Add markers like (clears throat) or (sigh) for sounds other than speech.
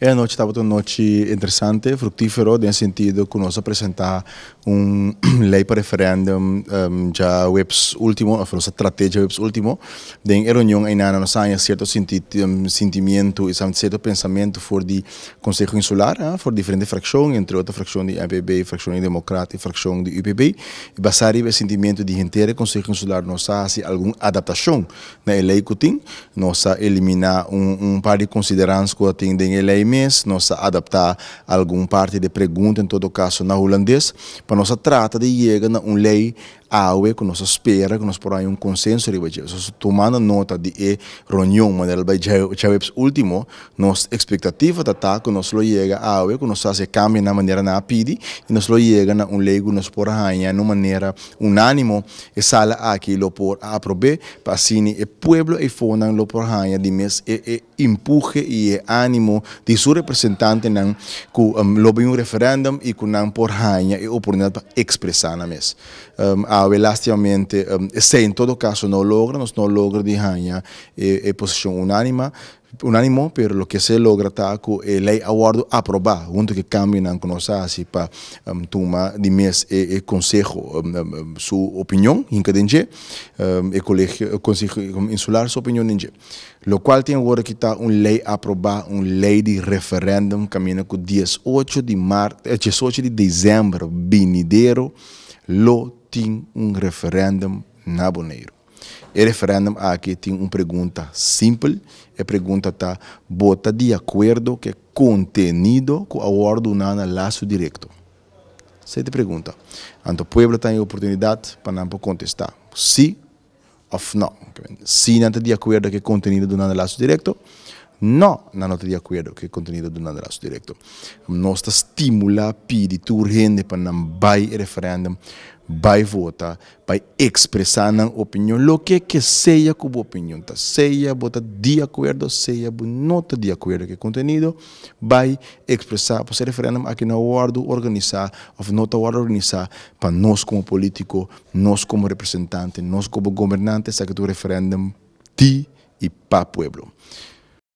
é a noite estava uma noite interessante, frutífera, no sentido que nós apresentamos um (clears throat) lei para referendum um, já webs último, a nossa estratégia webs último, de reunião em Ana nós há certo sentimento e certo pensamento for de Conselho Insular, uh, for diferentes frações, entre outras frações de MPB, frações de Democrata e frações de UPB, e basar o sentimento de inteiro Conselho Insular nós há alguma adaptação na né, lei que tem, nós eliminar um, um par de consideranças que tem em lei mês, nós adaptar alguma parte de pergunta, em todo caso, na holandês, para nós trata de chegar a uma lei áurea que nós espera, que nós porém um consenso sobre isso. tomando nota de reunião, mas ela vai é último, nossa expectativa está que nós lo chega a áurea, que nós fazemos cambio na maneira na pedi, e nós lo chega a um lei que nós porém de maneira unânimo, e sala aqui lo por aprovar, para assim o povo e fondam lo porém de mês e, e empurre e é ânimo de su representante nan ku um, un referéndum y ku nan por haña e oportunidad para expressar na Um, um, todo caso no logra, no no logra de hanha e, e animo pero lo que se logra taco é eh, lei awardo aprobar, junto que cambiam com nós assim para um, tomar de mês e, e conselho um, um, sua opinião em cada um, e colégio conselho insular sua opinião em Lo qual tem agora que está uma lei aprovar, uma lei de referêndum caminha com 18 de março, 18 de dezembro, binidero, lo tem um referêndum na Boneiro. O referendo ah, aqui tem uma pergunta simples. A pergunta está: bota de acordo que é contenido com a ordenança laço direto? Você te pergunta. Então, o povo tem a oportunidade para não contestar. Sim ou não. Se não está de acordo com o é contenido do laço direto, não non te di acuerdo que contenido do nosso direto, Nós estimula, pide, urgente para não vai referendum, vai votar, vai expressar a opinião, lo que que seja com a opinião, tá? seja bota de acordo, seja não tá de acordo que contenido, vai expressar para ser referendum aqui na ordem organizar, ou não tá ordem organizar, para nós como político, nós como representante, nós como governante, sabe que tu referendum, ti e para o povo.